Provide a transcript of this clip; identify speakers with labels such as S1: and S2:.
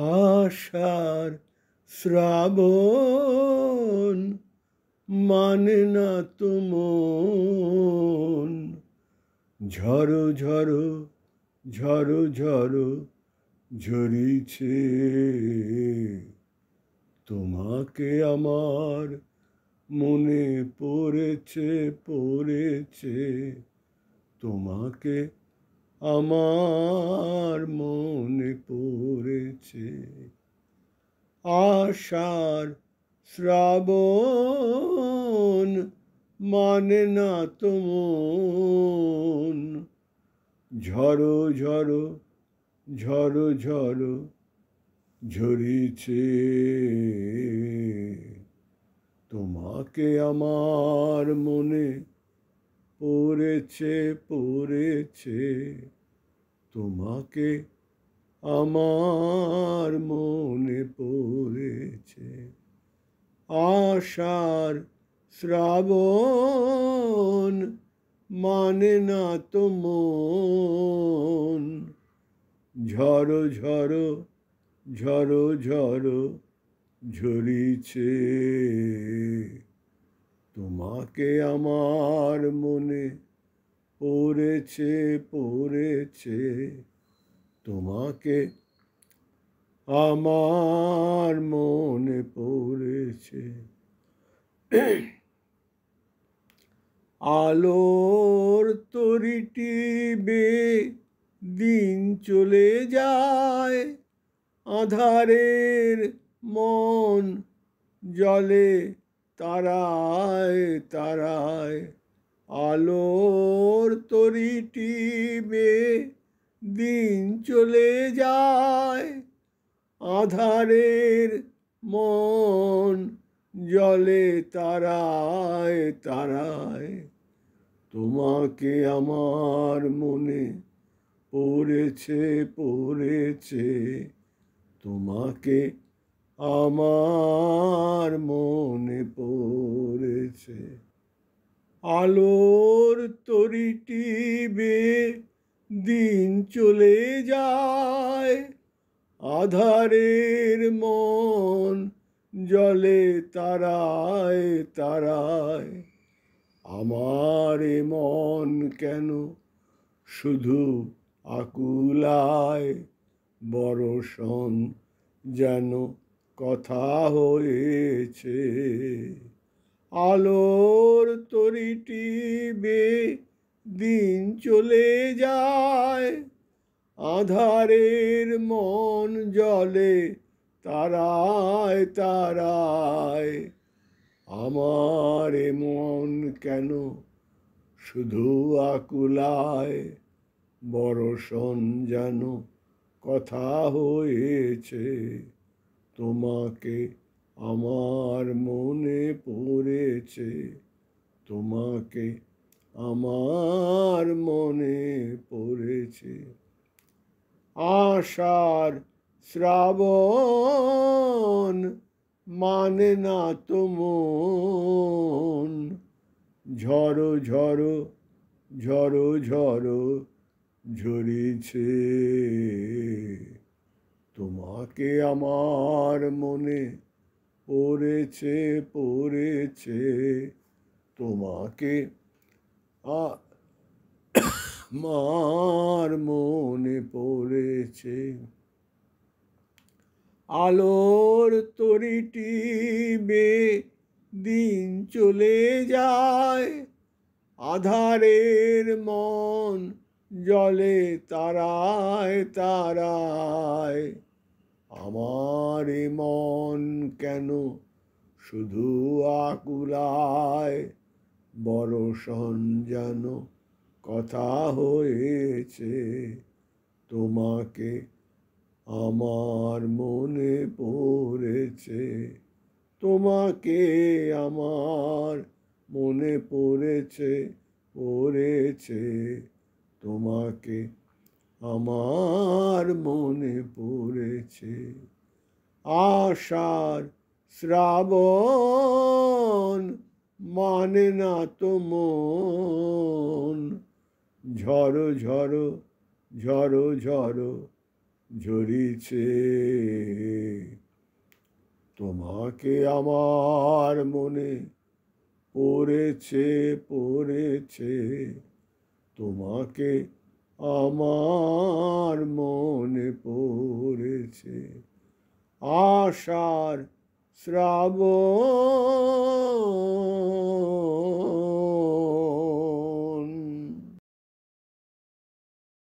S1: আশার শ্রাবণ মানে না তুম ঝরো ঝরো ঝরো ঝরো ঝরিছে তোমাকে আমার মনে পড়েছে পড়েছে তোমাকে আমার মনে পড়েছে আশার শ্রাবণ মানে না তোম ঝড়ো ঝড়ো ঝড়ো ঝড়ো ঝরিছে তোমাকে আমার মনে পড়েছে পড়েছে তোমাকে আমার মনে পড়েছে আশার শ্রাবণ মানে না তো মন ঝড়ো ঝড়ো ঝড়ো ঝড়ো ঝরিছে তোমাকে আমার মনে পড়েছে পড়েছে তোমাকে আমার মনে পড়েছে আলোর তরিটি বে দিন চলে যায় আধারের মন জলে তারায় তারায় আলোর তরিটি বে দিন চলে যায় আধারের মন জলে তারায় তারায় তোমাকে আমার মনে পড়েছে পড়েছে তোমাকে আমার মনে পড়েছে আলোর তরিটি বে দিন চলে যায় আধারের মন জলে তারায় তারায় আমার মন কেন শুধু আকুলায় বরষণ যেন কথা হয়েছে আলোর তরিটি বে দিন চলে যায় আধারের মন জলে তারায় তারায় আমার মন কেন শুধু আকুলায় বরসন যেন কথা হয়েছে তোমাকে আমার মনে পড়েছে তোমাকে আমার মনে পড়েছে আশার শ্রাবণ মানে না তো মন ঝড়ো ঝড়ো ঝড়ো ঝড়ো ঝরিছে তোমাকে আমার মনে পড়েছে পড়েছে তোমাকে মার মনে পড়েছে আলোর তরিটি বে দিন চলে যায় আধারের মন জলে তারায় তারায় আমার মন কেন শুধু আকুলায় বড় সঞ্জান কথা হয়েছে তোমাকে আমার মনে পড়েছে তোমাকে আমার মনে পড়েছে পড়েছে তোমাকে আমার মনে পড়েছে আশার শ্রাবণ মানে না তো মন ঝড়ো ঝড়ো ঝড়ো ঝড়ো ঝরিছে তোমাকে আমার মনে পড়েছে পড়েছে তোমাকে আমার মনে পড়েছে আশার শ্রাবণ